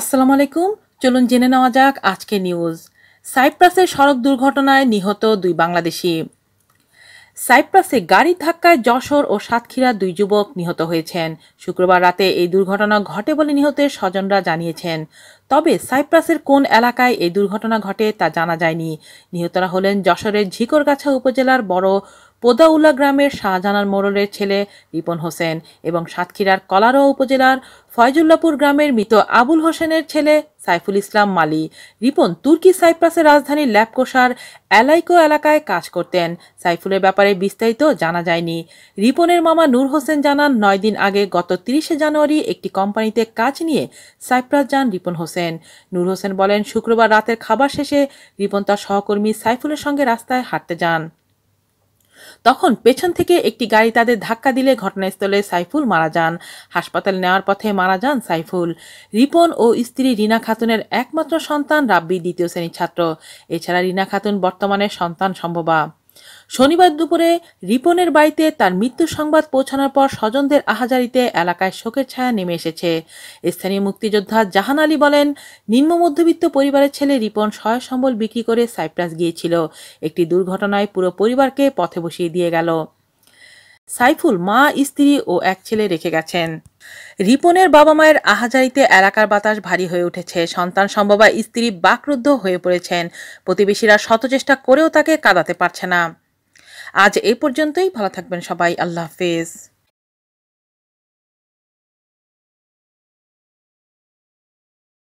আসসালামু আলাইকুম চলুন জেনে নেওয়া যাক আজকে নিউজ সাইপ্রাসের সড়ক দুর্ঘটনায় নিহত দুই বাংলাদেশি সাইপ্রাসে গাড়ি ধাক্কায় যশোর ও সাতক্ষীরা দুই যুবক নিহত হয়েছেন শুক্রবার রাতে এই দুর্ঘটনা ঘটে বলে নিহতের স্বজনরা জানিয়েছেন তবে সাইপ্রাসের কোন এলাকায় এই দুর্ঘটনা ঘটে তা জানা যায়নি নিহতরা হলেন যশোরের ঝিকরগাছা উপজেলার বড় পোদাউলা গ্রামের শাহজানার মোড়লের ছেলে রিপন হোসেন এবং সাতক্ষীরার কলারোয়া উপজেলার ফয়জুল্লাপুর গ্রামের মৃত আবুল হোসেনের ছেলে সাইফুল ইসলাম মালি রিপন তুর্কি সাইপ্রাসের রাজধানী ল্যাপকোষার অ্যালাইকো এলাকায় কাজ করতেন সাইফুলের ব্যাপারে বিস্তারিত জানা যায়নি রিপনের মামা নূর হোসেন জানান নয় দিন আগে গত তিরিশে জানুয়ারি একটি কোম্পানিতে কাজ নিয়ে সাইপ্রাস যান রিপন হোসেন নূর হোসেন বলেন শুক্রবার রাতের খাবার শেষে রিপন তার সহকর্মী সাইফুলের সঙ্গে রাস্তায় হাঁটতে যান তখন পেছন থেকে একটি গাড়ি তাদের ধাক্কা দিলে ঘটনাস্থলে সাইফুল মারা যান হাসপাতাল নেওয়ার পথে মারা যান সাইফুল রিপন ও স্ত্রী রিনা খাতুনের একমাত্র সন্তান রাব্বি দ্বিতীয় শ্রেণীর ছাত্র এছাড়া রিনা খাতুন বর্তমানে সন্তান সম্ভবা শনিবার দুপুরে রিপনের বাড়িতে তার মৃত্যু সংবাদ পৌঁছানোর পর স্বজনদের আহাজারিতে এলাকায় শোকের ছায়া নেমে এসেছে স্থানীয় মুক্তিযোদ্ধা জাহান আলী বলেন নিম্ন মধ্যবিত্ত পরিবারের ছেলে রিপন সহায় সম্বল বিক্রি করে সাইপ্রাস গিয়েছিল একটি দুর্ঘটনায় পুরো পরিবারকে পথে বসিয়ে দিয়ে গেল সাইফুল মা স্ত্রী ও এক ছেলে রেখে গেছেন রিপনের বাবা মায়ের আহাজারিতে এলাকার বাতাস ভারী হয়ে উঠেছে সন্তান সম্ভবা স্ত্রী বাকরুদ্ধ হয়ে পড়েছেন প্রতিবেশীরা শতচেষ্টা করেও তাকে কাঁদাতে পারছে না আজ এ পর্যন্তই ভালো থাকবেন সবাই আল্লাহ হাফেজ